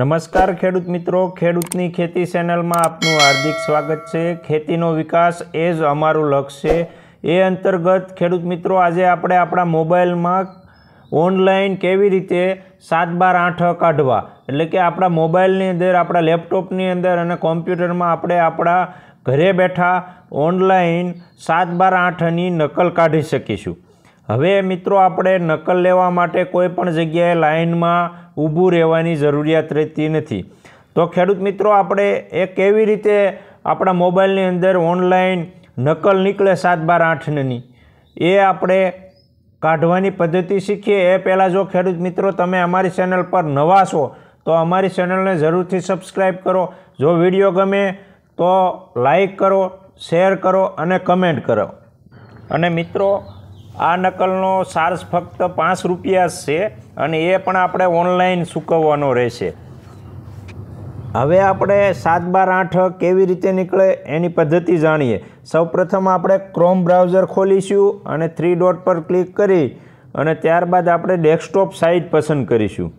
નમસ્કાર ખેડૂત મિત્રો ખેડૂતની ખેતી ચેનલમાં આપનું હાર્દિક સ્વાગત છે ખેતીનો વિકાસ એ જ અમારું લક્ષ્ય છે એ અંતર્ગત ખેડૂત મિત્રો આજે આપણે આપણા મોબાઈલમાં ઓનલાઈન કેવી રીતે સાત બાર આઠ કાઢવા એટલે કે આપણા મોબાઈલની અંદર આપણા લેપટોપની અંદર અને કોમ્પ્યુટરમાં આપણે આપણા ઘરે બેઠા ઓનલાઈન સાત બાર આઠની નકલ કાઢી શકીશું હવે મિત્રો આપણે નકલ લેવા માટે કોઈપણ જગ્યાએ લાઇનમાં ઊભું રહેવાની જરૂરિયાત રહેતી નથી તો ખેડૂત મિત્રો આપણે એ કેવી રીતે આપણા મોબાઈલની અંદર ઓનલાઈન નકલ નીકળે સાત બાર આઠની એ આપણે કાઢવાની પદ્ધતિ શીખીએ એ પહેલાં જો ખેડૂત મિત્રો તમે અમારી ચેનલ પર નવા છો તો અમારી ચેનલને જરૂરથી સબસ્ક્રાઈબ કરો જો વિડીયો ગમે તો લાઈક કરો શેર કરો અને કમેન્ટ કરો અને મિત્રો આ નકલનો ચાર્જ ફક્ત પાંચ રૂપિયા છે અને એ પણ આપણે ઓનલાઈન ચૂકવવાનો રહેશે હવે આપણે સાત બાર આઠ કેવી રીતે નીકળે એની પદ્ધતિ જાણીએ સૌપ્રથમ આપણે ક્રોમ બ્રાઉઝર ખોલીશું અને થ્રી ડોટ પર ક્લિક કરી અને ત્યારબાદ આપણે ડેસ્કટોપ સાઇટ પસંદ કરીશું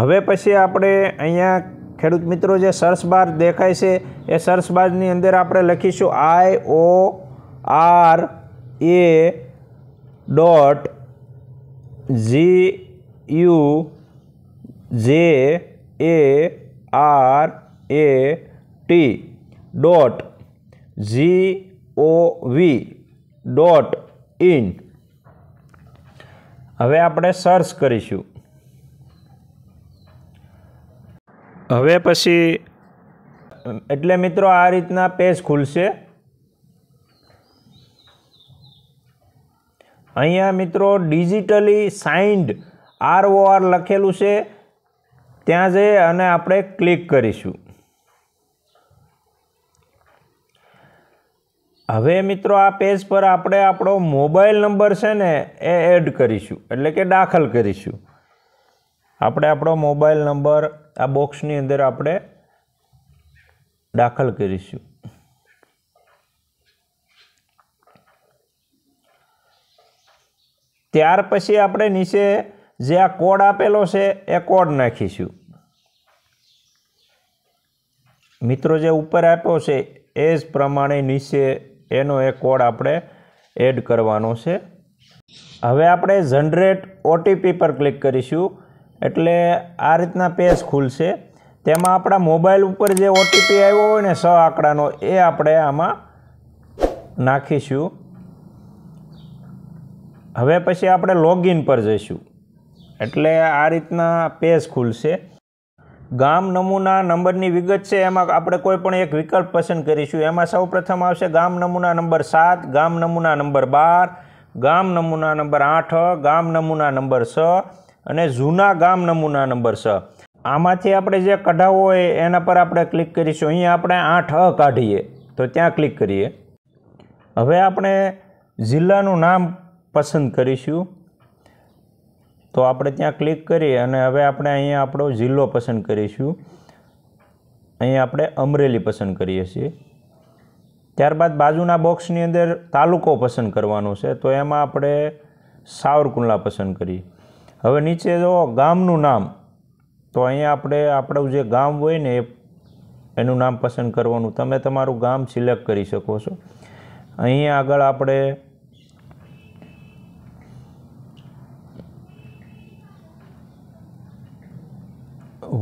હવે પછી આપણે અહીંયા ખેડૂત મિત્રો જે સર્ચ બાર દેખાય છે એ સર્ચ બારની અંદર આપણે લખીશું I O R A dot G U J A R A T dot G O V dot in હવે આપણે સર્ચ કરીશું હવે પછી એટલે મિત્રો આ રીતના પેજ ખુલશે અહીંયા મિત્રો ડિજિટલી સાઇન્ડ આરઓઆર લખેલું છે ત્યાં જઈ અને આપણે ક્લિક કરીશું હવે મિત્રો આ પેજ પર આપણે આપણો મોબાઈલ નંબર છે ને એ એડ કરીશું એટલે કે દાખલ કરીશું આપણે આપણો મોબાઈલ નંબર આ બોક્સની અંદર આપણે દાખલ કરીશું ત્યાર પછી આપણે નીચે જે આ કોડ આપેલો છે એ કોડ નાખીશું મિત્રો જે ઉપર આપ્યો છે એ જ પ્રમાણે નીચે એનો એ કોડ આપણે એડ કરવાનો છે હવે આપણે જનરેટ ઓટીપી પર ક્લિક કરીશું એટલે આ રીતના પેજ ખુલશે તેમાં આપણા મોબાઈલ ઉપર જે ઓટીપી આવ્યો હોય ને સ આંકડાનો એ આપણે આમાં નાખીશું હવે પછી આપણે લોગિન પર જઈશું એટલે આ રીતના પેજ ખુલશે ગામ નમૂના નંબરની વિગત છે એમાં આપણે કોઈ પણ એક વિકલ્પ પસંદ કરીશું એમાં સૌપ્રથમ આવશે ગામ નમૂના નંબર સાત ગામ નમૂના નંબર બાર ગામ નમૂના નંબર આઠ ગામ નમૂના નંબર છ અને જૂના ગામ નમૂના નંબર છ આમાંથી આપણે જે કઢાવો હોય એના પર આપણે ક્લિક કરીશું અહીં આપણે આઠ અ કાઢીએ તો ત્યાં ક્લિક કરીએ હવે આપણે જિલ્લાનું નામ પસંદ કરીશું તો આપણે ત્યાં ક્લિક કરી અને હવે આપણે અહીંયા આપણો જિલ્લો પસંદ કરીશું અહીં આપણે અમરેલી પસંદ કરીએ છીએ ત્યારબાદ બાજુના બોક્સની અંદર તાલુકો પસંદ કરવાનો છે તો એમાં આપણે સાવરકુંડલા પસંદ કરીએ હવે નીચે જો ગામનું નામ તો અહીંયા આપણે આપણું જે ગામ હોય ને એનું નામ પસંદ કરવાનું તમે તમારું ગામ સિલેક્ટ કરી શકો છો અહીંયા આગળ આપણે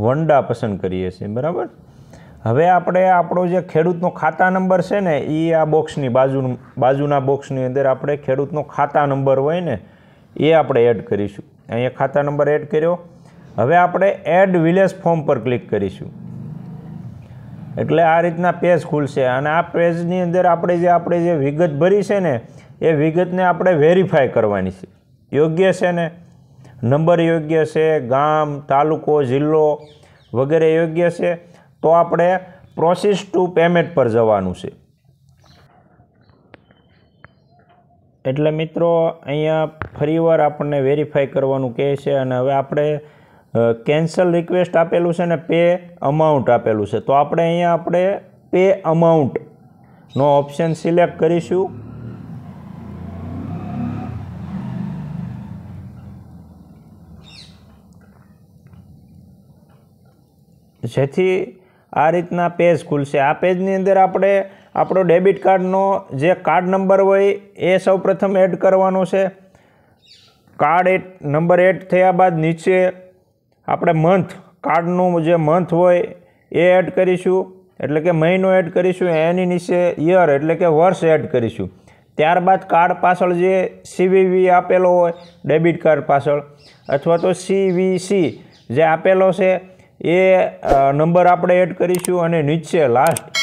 વંડા પસંદ કરીએ છીએ બરાબર હવે આપણે આપણો જે ખેડૂતનો ખાતા નંબર છે ને એ આ બોક્સની બાજુ બાજુના બોક્સની અંદર આપણે ખેડૂતનો ખાતા નંબર હોય ને એ આપણે એડ કરીશું અહીંયા ખાતા નંબર એડ કર્યો હવે આપણે એડ વિલેજ ફોર્મ પર ક્લિક કરીશું એટલે આ રીતના પેજ ખુલશે અને આ પેજની અંદર આપણે જે આપણે જે વિગત ભરી છે ને એ વિગતને આપણે વેરીફાય કરવાની છે યોગ્ય છે ને નંબર યોગ્ય છે ગામ તાલુકો જિલ્લો વગેરે યોગ્ય છે તો આપણે પ્રોસેસ ટુ પેમેન્ટ પર જવાનું છે એટલે મિત્રો અહીંયા ફરીવાર આપણને વેરીફાઈ કરવાનું કહે છે અને હવે આપણે કેન્સલ રિક્વેસ્ટ આપેલું છે ને પે અમાઉન્ટ આપેલું છે તો આપણે અહીંયા આપણે પે અમાઉન્ટનો ઓપ્શન સિલેક્ટ કરીશું જેથી આ રીતના પેજ ખુલશે આ પેજની અંદર આપણે આપણો ડેબિટ કાર્ડનો જે કાર્ડ નંબર હોય એ સૌ એડ કરવાનો છે કાર્ડ એડ નંબર એડ થયા બાદ નીચે આપણે મંથ કાર્ડનું જે મંથ હોય એ એડ કરીશું એટલે કે મહિનો એડ કરીશું એની નીચે યર એટલે કે વર્ષ એડ કરીશું ત્યારબાદ કાર્ડ પાછળ જે સીવીવી આપેલો હોય ડેબિટ કાર્ડ પાછળ અથવા તો સીવીસી જે આપેલો છે એ નંબર આપણે એડ કરીશું અને નીચે last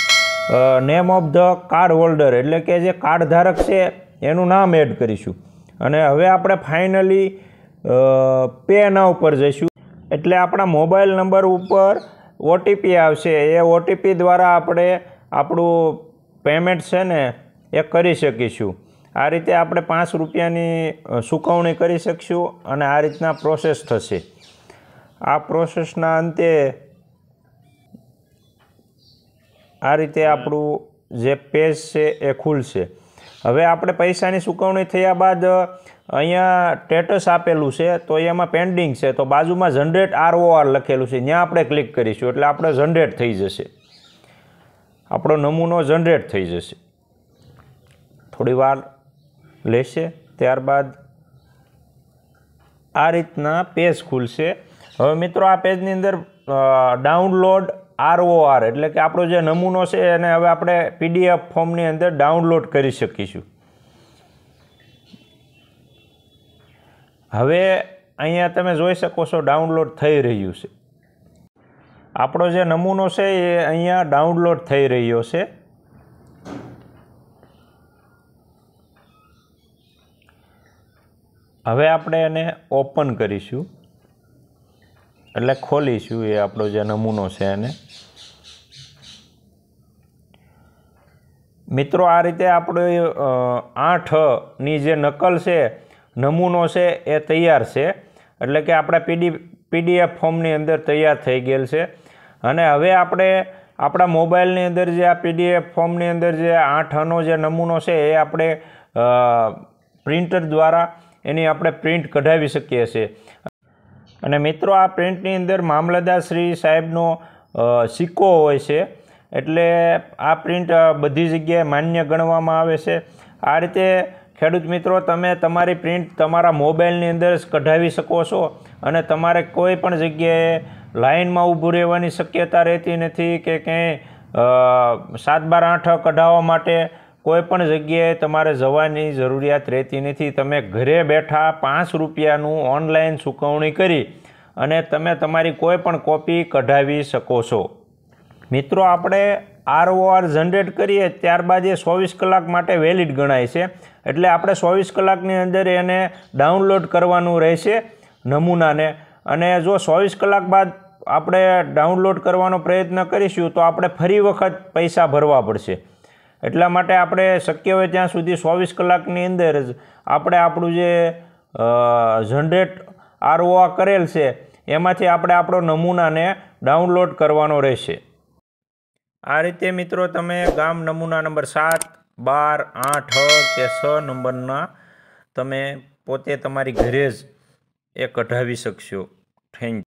name of the card holder એટલે કે જે કાર્ડ ધારક છે એનું નામ એડ કરીશું અને હવે આપણે ફાઇનલી પેના ઉપર જઈશું એટલે આપણા મોબાઈલ નંબર ઉપર ઓટીપી આવશે એ ઓટીપી દ્વારા આપણે આપણું પેમેન્ટ છે ને એ કરી શકીશું આ રીતે આપણે પાંચ રૂપિયાની ચૂકવણી કરી શકીશું અને આ રીતના પ્રોસેસ થશે આ પ્રોસેસના અંતે આ રીતે આપણું જે પેજ છે એ ખુલશે હવે આપણે પૈસાની ચૂકવણી થયા બાદ અહીંયા સ્ટેટસ આપેલું છે તો એમાં પેન્ડિંગ છે તો બાજુમાં જનરેટ આર આરઓઆર લખેલું છે ત્યાં આપણે ક્લિક કરીશું એટલે આપણે જનરેટ થઈ જશે આપણો નમૂનો જનરેટ થઈ જશે થોડી વાર લેશે ત્યારબાદ આ રીતના પેજ ખુલશે હવે મિત્રો આ પેજની અંદર ડાઉનલોડ આરઓઆર એટલે કે આપણો જે નમૂનો છે એને હવે આપણે પીડીએફ ફોર્મની અંદર ડાઉનલોડ કરી શકીશું હવે અહીંયા તમે જોઈ શકો છો ડાઉનલોડ થઈ રહ્યું છે આપણો જે નમૂનો છે એ અહીંયા ડાઉનલોડ થઈ રહ્યો છે હવે આપણે એને ઓપન કરીશું એટલે ખોલીશું એ આપણો જે નમૂનો છે એને મિત્રો આ રીતે આપણો આઠની જે નકલ છે નમૂનો છે એ તૈયાર છે એટલે કે આપણા પીડી પીડીએફ ફોર્મની અંદર તૈયાર થઈ ગયેલ છે અને હવે આપણે આપણા મોબાઈલની અંદર જે આ પીડીએફ ફોર્મની અંદર જે આઠનો જે નમૂનો છે એ આપણે પ્રિન્ટર દ્વારા એની આપણે પ્રિન્ટ કઢાવી શકીએ છીએ અને મિત્રો આ પ્રિન્ટની અંદર મામલતદાર શ્રી સાહેબનો સિક્કો હોય છે એટલે આ પ્રિન્ટ બધી જગ્યાએ માન્ય ગણવામાં આવે છે આ રીતે ખેડૂત મિત્રો તમે તમારી પ્રિન્ટ તમારા મોબાઈલની અંદર કઢાવી શકો છો અને તમારે કોઈ પણ જગ્યાએ લાઇનમાં ઊભું રહેવાની શક્યતા રહેતી નથી કે ક્યાંય સાત બાર આઠ કઢાવવા માટે કોઈ પણ જગ્યાએ તમારે જવાની જરૂરિયાત રહેતી નથી તમે ઘરે બેઠા પાંચ રૂપિયાનું ઓનલાઈન ચૂકવણી કરી અને તમે તમારી કોઈ પણ કોપી કઢાવી શકો છો મિત્રો આપણે આર આરઓઆર જનરેટ કરીએ ત્યારબાદ એ ચોવીસ કલાક માટે વેલિડ ગણાય છે એટલે આપણે ચોવીસ કલાકની અંદર એને ડાઉનલોડ કરવાનું રહેશે નમૂનાને અને જો ચોવીસ કલાક બાદ આપણે ડાઉનલોડ કરવાનો પ્રયત્ન કરીશું તો આપણે ફરી વખત પૈસા ભરવા પડશે એટલા માટે આપણે શક્ય હોય ત્યાં સુધી ચોવીસ કલાકની અંદર જ આપણે આપણું જે જનરેટ આરઓઆ કરેલ છે એમાંથી આપણે આપણો નમૂનાને ડાઉનલોડ કરવાનો રહેશે આ રીતે મિત્રો તમે ગામ નમૂના નંબર સાત બાર આઠ કે છ નંબરના તમે પોતે તમારી ઘરે જ એ કઢાવી શકશો થેન્ક